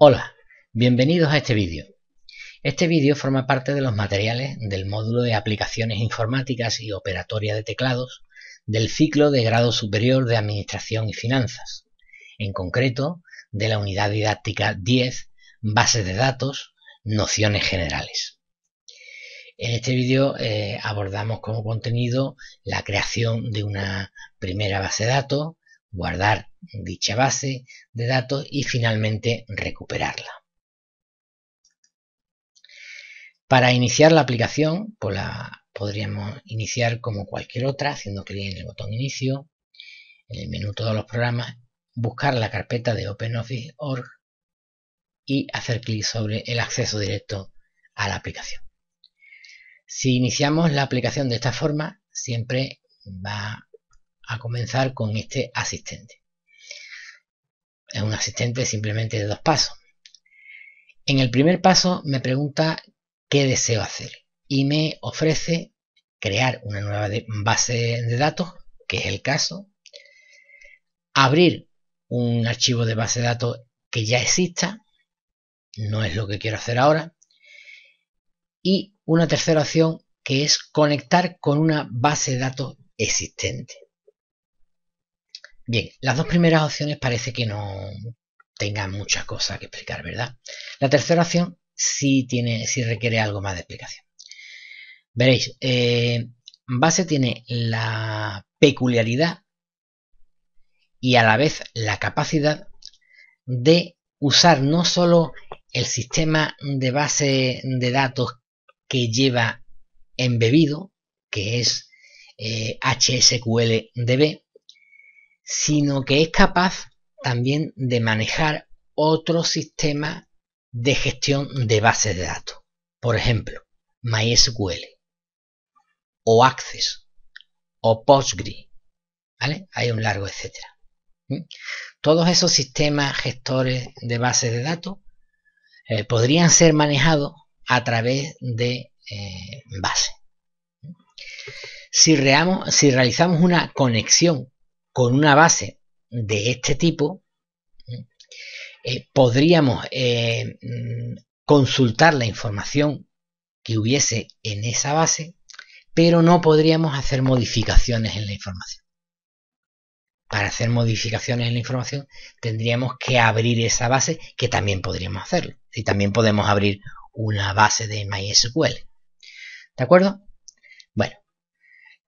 Hola, bienvenidos a este vídeo. Este vídeo forma parte de los materiales del módulo de aplicaciones informáticas y operatoria de teclados del ciclo de grado superior de Administración y Finanzas, en concreto de la unidad didáctica 10, bases de datos, nociones generales. En este vídeo eh, abordamos como contenido la creación de una primera base de datos, guardar dicha base de datos y finalmente recuperarla. Para iniciar la aplicación, pues la podríamos iniciar como cualquier otra, haciendo clic en el botón inicio, en el menú todos los programas, buscar la carpeta de OpenOffice.org y hacer clic sobre el acceso directo a la aplicación. Si iniciamos la aplicación de esta forma, siempre va a comenzar con este asistente. Es un asistente simplemente de dos pasos. En el primer paso me pregunta qué deseo hacer y me ofrece crear una nueva base de datos, que es el caso, abrir un archivo de base de datos que ya exista, no es lo que quiero hacer ahora, y una tercera opción que es conectar con una base de datos existente. Bien, las dos primeras opciones parece que no tengan mucha cosa que explicar, ¿verdad? La tercera opción sí, tiene, sí requiere algo más de explicación. Veréis, eh, base tiene la peculiaridad y a la vez la capacidad de usar no solo el sistema de base de datos que lleva embebido, que es HSQLDB, eh, sino que es capaz también de manejar otro sistema de gestión de bases de datos. Por ejemplo, MySQL o Access o Postgre. ¿Vale? Hay un largo etcétera. ¿Mm? Todos esos sistemas gestores de bases de datos eh, podrían ser manejados a través de Base. Eh, bases. ¿Mm? si realizamos una conexión con una base de este tipo, eh, podríamos eh, mm, consultar la información que hubiese en esa base, pero no podríamos hacer modificaciones en la información. Para hacer modificaciones en la información tendríamos que abrir esa base, que también podríamos hacerlo. Y también podemos abrir una base de MySQL. ¿De acuerdo? Bueno,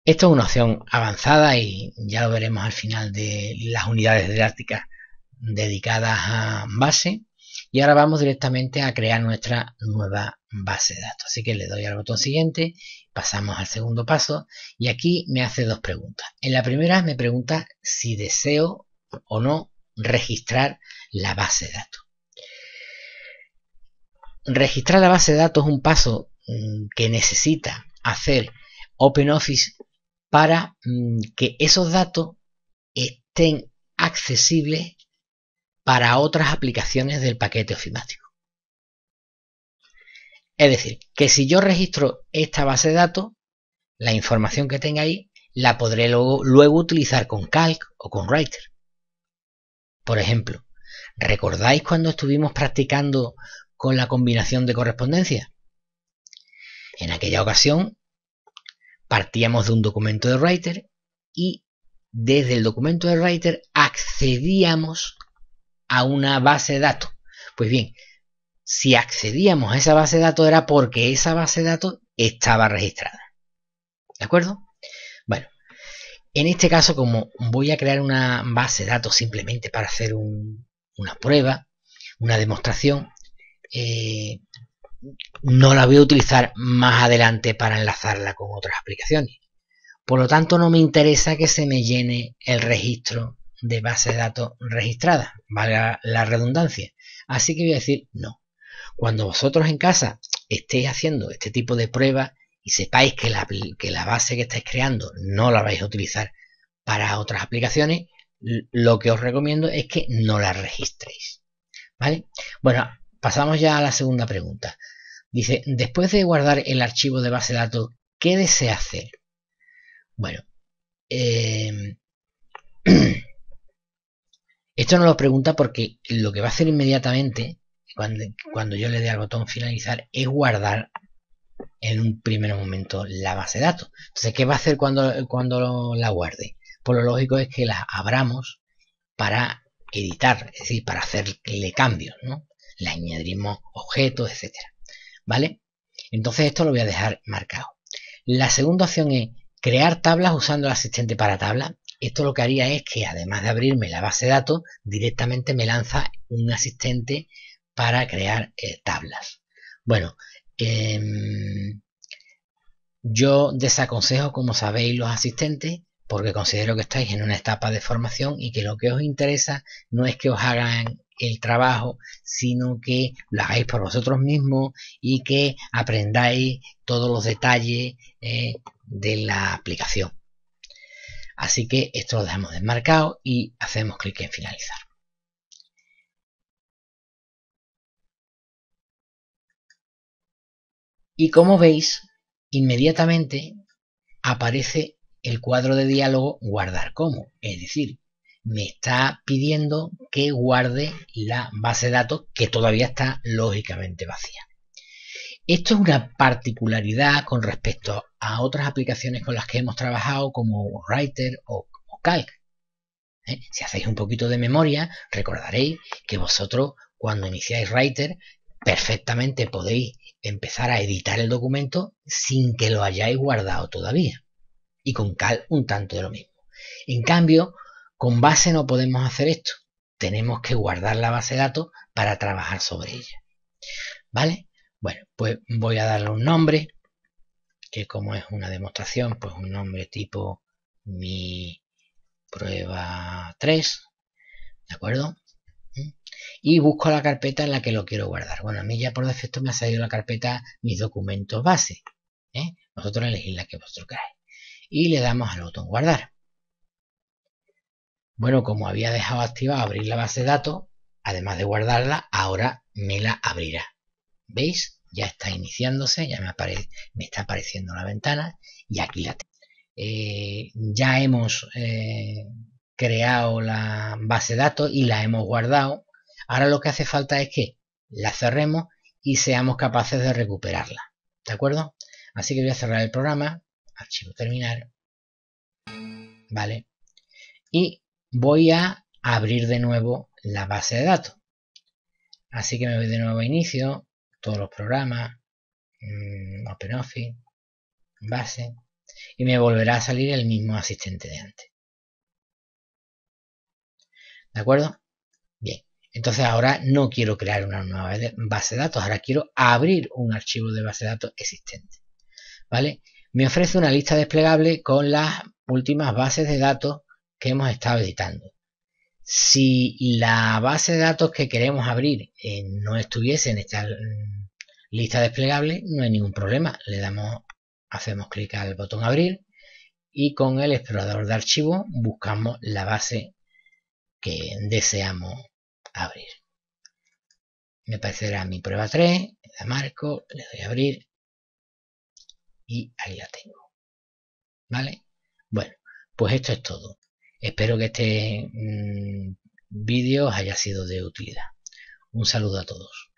esto es una opción avanzada y ya lo veremos al final de las unidades didácticas dedicadas a base. Y ahora vamos directamente a crear nuestra nueva base de datos. Así que le doy al botón siguiente, pasamos al segundo paso y aquí me hace dos preguntas. En la primera me pregunta si deseo o no registrar la base de datos. Registrar la base de datos es un paso mm, que necesita hacer OpenOffice para mm, que esos datos estén accesibles para otras aplicaciones del paquete ofimático. Es decir, que si yo registro esta base de datos, la información que tenga ahí la podré luego, luego utilizar con Calc o con Writer. Por ejemplo, ¿recordáis cuando estuvimos practicando con la combinación de correspondencia? En aquella ocasión partíamos de un documento de Writer y desde el documento de Writer accedíamos a una base de datos. Pues bien, si accedíamos a esa base de datos era porque esa base de datos estaba registrada. ¿De acuerdo? Bueno, en este caso como voy a crear una base de datos simplemente para hacer una prueba, una demostración, eh, no la voy a utilizar más adelante para enlazarla con otras aplicaciones. Por lo tanto, no me interesa que se me llene el registro de base de datos registrada, valga la redundancia. Así que voy a decir no. Cuando vosotros en casa estéis haciendo este tipo de pruebas y sepáis que la, que la base que estáis creando no la vais a utilizar para otras aplicaciones, lo que os recomiendo es que no la registréis. ¿Vale? Bueno, Pasamos ya a la segunda pregunta. Dice, después de guardar el archivo de base de datos, ¿qué desea hacer? Bueno, em, esto no lo pregunta porque lo que va a hacer inmediatamente, cuando, yo le dé al botón finalizar, es guardar en un primer momento la base de datos. Entonces, ¿qué va a hacer cuando, cuando la guarde? Pues lo lógico es que la abramos para editar, es decir, para hacerle cambios, ¿no? la añadimos objetos, etcétera. ¿Vale? Entonces esto lo voy a dejar marcado. La segunda opción es crear tablas usando el asistente para tablas. Esto lo que haría es que además de abrirme la base de datos, directamente me lanza un asistente para crear eh, tablas. Bueno, em, yo desaconsejo, como sabéis, los asistentes porque considero que estáis en una etapa de formación y que lo que os interesa no es que os hagan el trabajo, sino que lo hagáis por vosotros mismos y que aprendáis todos los detalles eh, de la aplicación. Así que esto lo dejamos desmarcado y hacemos clic en finalizar. Y como veis, inmediatamente aparece el cuadro de diálogo guardar como, es decir, me está pidiendo que guarde la base de datos que todavía está lógicamente vacía. Esto es una particularidad con respecto a otras aplicaciones con las que hemos trabajado como Writer o, Calc. ¿eh? Si hacéis un poquito de memoria, recordaréis que vosotros cuando iniciáis Writer perfectamente podéis empezar a editar el documento sin que lo hayáis guardado todavía. Y con Cal un tanto de lo mismo. En cambio, con base no podemos hacer esto. Tenemos que guardar la base de datos para trabajar sobre ella. ¿Vale? Bueno, pues voy a darle un nombre, que como es una demostración, pues un nombre tipo mi prueba 3, ¿de acuerdo? Y busco la carpeta en la que lo quiero guardar. Bueno, a mí ya por defecto me ha salido la carpeta mis documentos base. ¿eh? Vosotros elegís la que vosotros queráis. Y le damos al botón guardar. Bueno, como había dejado activado abrir la base de datos, además de guardarla, ahora me la abrirá. ¿Veis? Ya está iniciándose, ya me, está apareciendo la ventana y aquí la tengo. Eh, ya hemos eh, creado la base de datos y la hemos guardado. Ahora lo que hace falta es que la cerremos y seamos capaces de recuperarla. ¿De acuerdo? Así que voy a cerrar el programa. Archivo terminar. Vale. Y voy a abrir de nuevo la base de datos. Así que me voy de nuevo a inicio, todos los programas, mm, OpenOffice, base, y me volverá a salir el mismo asistente de antes. ¿De acuerdo? Bien. Entonces ahora no quiero crear una nueva base de datos, ahora quiero abrir un archivo de base de datos existente. ¿Vale? Me ofrece una lista desplegable con las últimas bases de datos que hemos estado editando. Si la base de datos que queremos abrir eh, no estuviese en esta lista desplegable, no hay ningún problema. Le damos, hacemos clic al botón abrir y con el explorador de archivos buscamos la base que deseamos abrir. Me parecerá mi prueba 3, la marco, le doy a abrir y ahí la tengo. ¿Vale? Bueno, pues esto es todo. Espero que este mm, vídeo os haya sido de utilidad. Un saludo a todos.